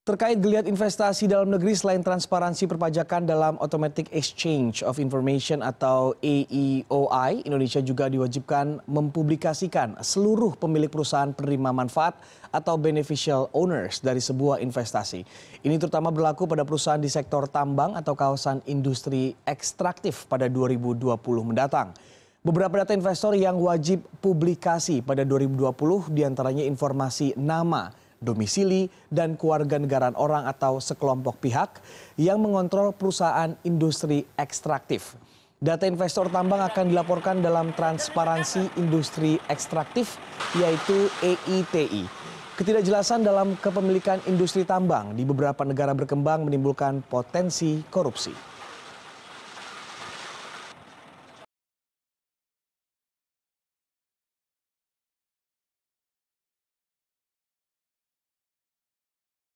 Terkait geliat investasi dalam negeri selain transparansi perpajakan dalam Automatic Exchange of Information atau AEOI, Indonesia juga diwajibkan mempublikasikan seluruh pemilik perusahaan penerima manfaat atau beneficial owners dari sebuah investasi. Ini terutama berlaku pada perusahaan di sektor tambang atau kawasan industri ekstraktif pada 2020 mendatang. Beberapa data investor yang wajib publikasi pada 2020 diantaranya informasi nama, domisili, dan keluarga kewarganegaraan orang atau sekelompok pihak yang mengontrol perusahaan industri ekstraktif. Data investor tambang akan dilaporkan dalam transparansi industri ekstraktif yaitu EITI. Ketidakjelasan dalam kepemilikan industri tambang di beberapa negara berkembang menimbulkan potensi korupsi.